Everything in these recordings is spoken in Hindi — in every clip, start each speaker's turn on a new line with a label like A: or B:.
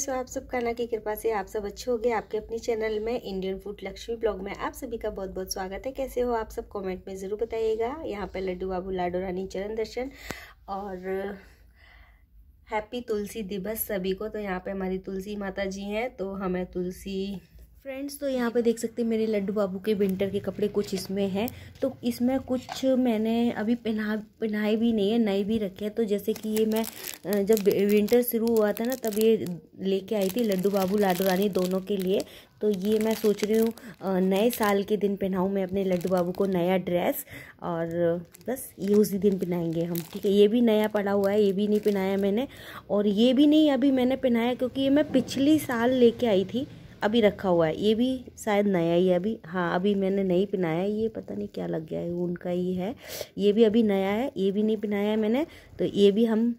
A: सो तो आप सब कहना की कृपा से आप सब अच्छे हो गए आपके अपने चैनल में इंडियन फूड लक्ष्मी ब्लॉग में आप सभी का बहुत बहुत स्वागत है कैसे हो आप सब कमेंट में ज़रूर बताइएगा यहाँ पे लड्डू बाबू लाडो रानी चरण दर्शन और हैप्पी तुलसी दिवस सभी को तो यहाँ पे हमारी तुलसी माता जी हैं तो हमें तुलसी फ्रेंड्स तो यहाँ पे देख सकते हैं मेरे लड्डू बाबू के विंटर के कपड़े कुछ इसमें हैं तो इसमें कुछ मैंने अभी पहना पहनाए भी नहीं है नए भी रखे हैं तो जैसे कि ये मैं जब विंटर शुरू हुआ था ना तब ये लेके आई थी लड्डू बाबू लाडू रानी दोनों के लिए तो ये मैं सोच रही हूँ नए साल के दिन पहनाऊँ मैं अपने लड्डू बाबू को नया ड्रेस और बस ये उसी दिन पहनाएंगे हम ठीक है ये भी नया पड़ा हुआ है ये भी नहीं पहनाया मैंने और ये भी नहीं अभी मैंने पहनाया क्योंकि ये मैं पिछली साल लेके आई थी अभी रखा हुआ है ये भी शायद नया ही है अभी हाँ अभी मैंने नहीं पहनाया है ये पता नहीं क्या लग गया है उनका ही है ये भी अभी नया है ये भी नहीं पहनाया है मैंने तो ये भी हम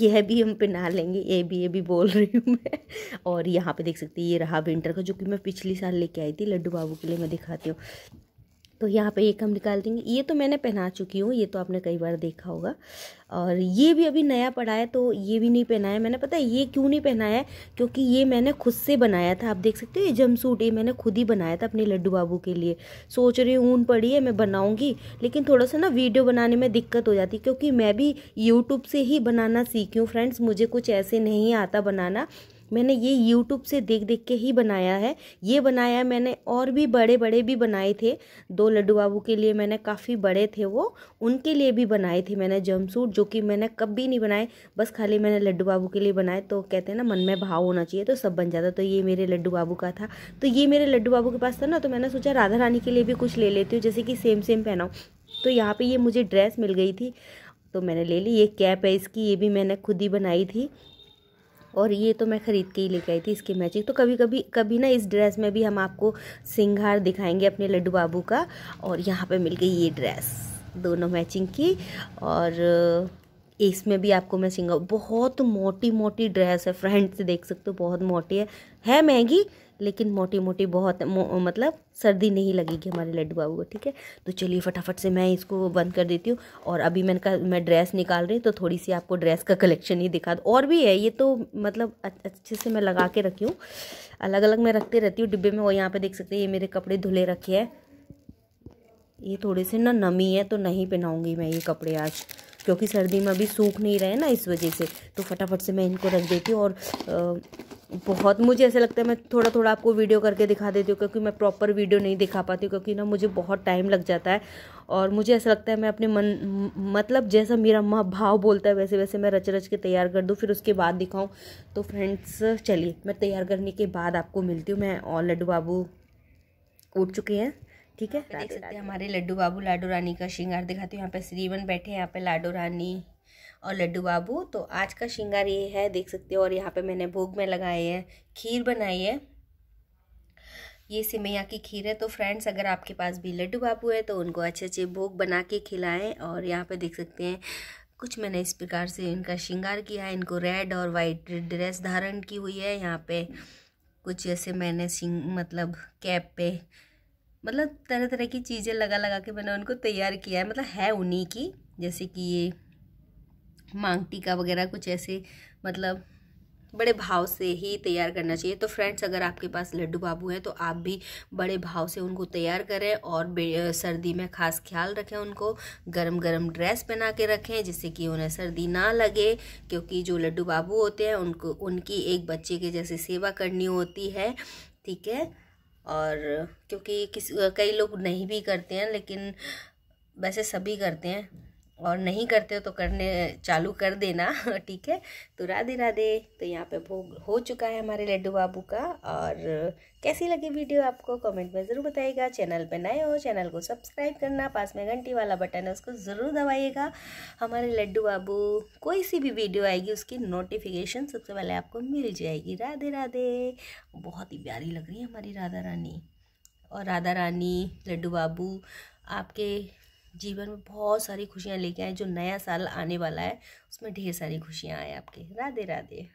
A: यह भी हम पहना लेंगे ये भी ये भी बोल रही हूँ मैं और यहाँ पे देख सकते हैं ये रहा विंटर का जो कि मैं पिछली साल लेके आई थी लड्डू बाबू के लिए मैं दिखाती हूँ तो यहाँ पे एक हम निकाल देंगे ये तो मैंने पहना चुकी हूँ ये तो आपने कई बार देखा होगा और ये भी अभी नया पड़ा है तो ये भी नहीं पहनाया मैंने पता है ये क्यों नहीं पहनाया है क्योंकि ये मैंने खुद से बनाया था आप देख सकते हो ये जम सूट ये मैंने खुद ही बनाया था अपने लड्डू बाबू के लिए सोच रही हूँ ऊन पड़ी है मैं बनाऊँगी लेकिन थोड़ा सा ना वीडियो बनाने में दिक्कत हो जाती क्योंकि मैं भी यूट्यूब से ही बनाना सीखी हूँ फ्रेंड्स मुझे कुछ ऐसे नहीं आता बनाना मैंने ये यूट्यूब से देख देख के ही बनाया है ये बनाया मैंने और भी बड़े बड़े भी बनाए थे दो लड्डू बाबू के लिए मैंने काफ़ी बड़े थे वो उनके लिए भी बनाए थे मैंने जम सूट जो कि मैंने कभी नहीं बनाए बस खाली मैंने लड्डू बाबू के लिए बनाए तो कहते हैं ना मन में भाव होना चाहिए तो सब बन जाता तो ये मेरे लड्डू बाबू का था तो ये मेरे लड्डू बाबू के पास था ना तो मैंने सोचा राधा रानी के लिए भी कुछ ले लेती हूँ जैसे कि सेम सेम पहनाऊँ तो यहाँ पर ये मुझे ड्रेस मिल गई थी तो मैंने ले ली ये कैप है इसकी ये भी मैंने खुद ही बनाई थी और ये तो मैं ख़रीद के ही लेके आई थी इसकी मैचिंग तो कभी कभी कभी ना इस ड्रेस में भी हम आपको सिंगार दिखाएंगे अपने लड्डू बाबू का और यहाँ पे मिल गई ये ड्रेस दोनों मैचिंग की और इसमें भी आपको मैं सिंगार बहुत मोटी मोटी ड्रेस है फ्रेंड से देख सकते हो बहुत मोटी है है महंगी लेकिन मोटी मोटी बहुत मो, मतलब सर्दी नहीं लगेगी हमारे लड्डू बाबू को ठीक है तो चलिए फटाफट से मैं इसको बंद कर देती हूँ और अभी मैंने कहा मैं ड्रेस निकाल रही हूँ तो थोड़ी सी आपको ड्रेस का कलेक्शन ही दिखा दो और भी है ये तो मतलब अच्छे से मैं लगा के रखी हूँ अलग अलग मैं रखते रहती हूँ डिब्बे में वो यहाँ पर देख सकते हैं ये मेरे कपड़े धुले रखे हैं ये थोड़े से ना नमी है तो नहीं पहनाऊँगी मैं ये कपड़े आज क्योंकि सर्दी में अभी सूख नहीं रहे ना इस वजह से तो फटाफट से मैं इनको रख देती हूँ और आ, बहुत मुझे ऐसा लगता है मैं थोड़ा थोड़ा आपको वीडियो करके दिखा देती हूँ क्योंकि मैं प्रॉपर वीडियो नहीं दिखा पाती हूँ क्योंकि ना मुझे बहुत टाइम लग जाता है और मुझे ऐसा लगता है मैं अपने मन मतलब जैसा मेरा माँ भाव बोलता है वैसे वैसे मैं रच रच के तैयार कर दूँ फिर उसके बाद दिखाऊँ तो फ्रेंड्स चलिए मैं तैयार करने के बाद आपको मिलती हूँ मैं और लड्डू बाबू उठ चुके हैं ठीक है देख सकते हैं हमारे लड्डू बाबू लाडो रानी का श्रृंगार दिखाती हूँ यहाँ पे श्रीवन बैठे हैं यहाँ पे लाडो रानी और लड्डू बाबू तो आज का श्रृंगार ये है देख सकते हो और यहाँ पे मैंने भोग में लगाए हैं खीर बनाई है ये सिमैया की खीर है तो फ्रेंड्स अगर आपके पास भी लड्डू बाबू है तो उनको अच्छे अच्छे भोग बना के खिलाएँ और यहाँ पर देख सकते हैं कुछ मैंने इस प्रकार से इनका श्रृंगार किया है इनको रेड और वाइट ड्रेस धारण की हुई है यहाँ पे कुछ जैसे मैंने सिंग मतलब कैप पे मतलब तरह तरह की चीज़ें लगा लगा के मैंने उनको तैयार किया है मतलब है उन्हीं की जैसे कि ये मांग टीका वगैरह कुछ ऐसे मतलब बड़े भाव से ही तैयार करना चाहिए तो फ्रेंड्स अगर आपके पास लड्डू बाबू हैं तो आप भी बड़े भाव से उनको तैयार करें और सर्दी में खास ख्याल रखें उनको गरम गरम ड्रेस पहना के रखें जिससे कि उन्हें सर्दी ना लगे क्योंकि जो लड्डू बाबू होते हैं उनको उनकी एक बच्चे के जैसे सेवा करनी होती है ठीक है और क्योंकि किस कई लोग नहीं भी करते हैं लेकिन वैसे सभी करते हैं और नहीं करते हो तो करने चालू कर देना ठीक है तो राधे राधे तो यहाँ पे भोग हो चुका है हमारे लड्डू बाबू का और कैसी लगी वीडियो आपको कमेंट में ज़रूर बताइएगा चैनल पे नए हो चैनल को सब्सक्राइब करना पास में घंटी वाला बटन है उसको ज़रूर दबाइएगा हमारे लड्डू बाबू कोई सी भी वीडियो आएगी उसकी नोटिफिकेशन सबसे पहले आपको मिल जाएगी राधे राधे बहुत ही प्यारी लग रही है हमारी राधा रानी और राधा रानी लड्डू बाबू आपके जीवन में बहुत सारी खुशियाँ लेके आए जो नया साल आने वाला है उसमें ढेर सारी खुशियाँ आए आपके राधे राधे